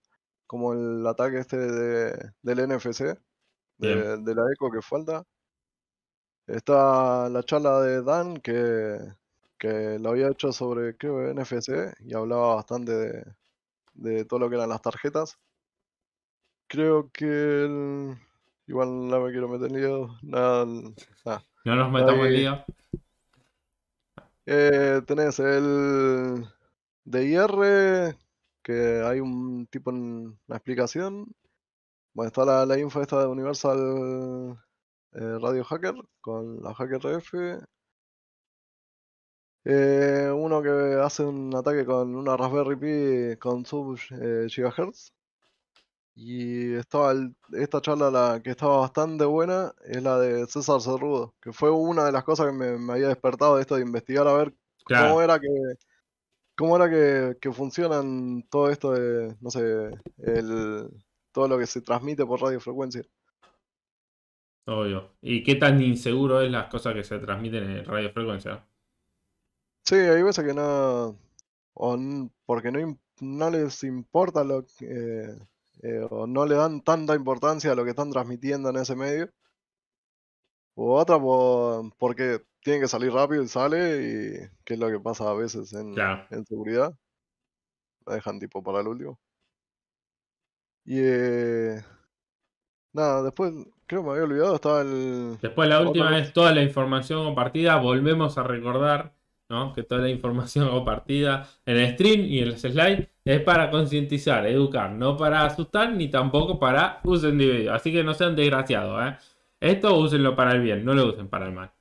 como el ataque este de, del NFC, de, la eco que falta. Está la charla de Dan que, que la había hecho sobre, creo, NFC y hablaba bastante de, de todo lo que eran las tarjetas. Creo que igual no me quiero meter en lío. No nos metamos en lío. Eh, tenés el de hay un tipo en la explicación. Bueno, está la, info esta de Universal eh, Radio Hacker con la Hacker RF. Eh, uno que hace un ataque con una Raspberry Pi con sub eh, GHz. Y estaba esta charla la que estaba bastante buena es la de César Cerrudo, que fue una de las cosas que me, había despertado de esto de investigar a ver cómo era que ¿Cómo era que, funcionan todo esto de, no sé, el, todo lo que se transmite por radiofrecuencia? Obvio. ¿Y qué tan inseguro es las cosas que se transmiten en radiofrecuencia? Sí, hay veces que no, o porque no, no les importa lo que, eh, eh, o no le dan tanta importancia a lo que están transmitiendo en ese medio. O otra porque tiene que salir rápido y sale, y que es lo que pasa a veces en, seguridad. La dejan tipo para el último. Y eh, nada, después creo que me había olvidado, estaba el... Después la última es toda la información compartida, volvemos a recordar ¿no? que toda la información *laughs* compartida en el stream y en los slides es para concientizar, educar, no para asustar ni tampoco para usen de Así que no sean desgraciados. ¿eh? Esto úsenlo para el bien, no lo usen para el mal.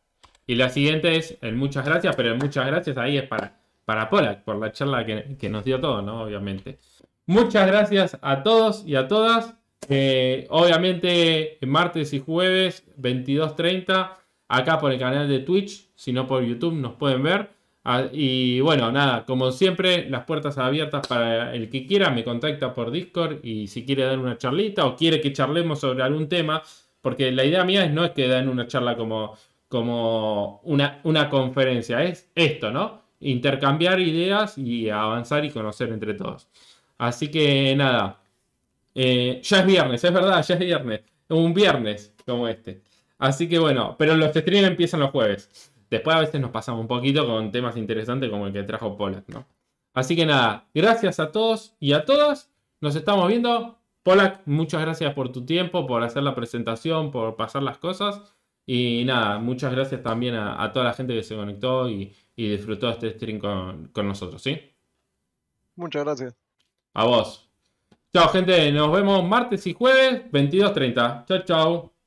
Y la siguiente es en muchas gracias, pero muchas gracias ahí es para, para Polak, por la charla que, nos dio todo, ¿no? Obviamente. Muchas gracias a todos y a todas. Eh, obviamente, martes y jueves, 22.30, acá por el canal de Twitch, si no por YouTube, nos pueden ver. Ah, y bueno, nada, como siempre, las puertas abiertas para el que quiera, me contacta por Discord y si quiere dar una charlita o quiere que charlemos sobre algún tema, porque la idea mía es no es que den una charla como como una, una conferencia. Es esto, ¿no? Intercambiar ideas y avanzar y conocer entre todos. Así que nada, eh, ya es viernes, es verdad, ya es viernes. Un viernes como este. Así que bueno, pero los streams empiezan los jueves. Después a veces nos pasamos un poquito con temas interesantes como el que trajo Polak, ¿no? Así que nada, gracias a todos y a todas. Nos estamos viendo. Polak, muchas gracias por tu tiempo, por hacer la presentación, por pasar las cosas. Y nada, muchas gracias también a, toda la gente que se conectó y, disfrutó este stream con, con nosotros, ¿sí? Muchas gracias. A vos. Chao, gente. Nos vemos martes y jueves, 22.30. Chao, chao.